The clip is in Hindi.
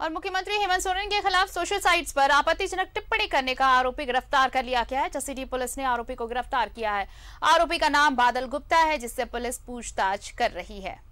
और मुख्यमंत्री हेमंत सोरेन के खिलाफ सोशल साइट्स पर आपत्तिजनक टिप्पणी करने का आरोपी गिरफ्तार कर लिया गया है जसीडी पुलिस ने आरोपी को गिरफ्तार किया है आरोपी का नाम बादल गुप्ता है जिससे पुलिस पूछताछ कर रही है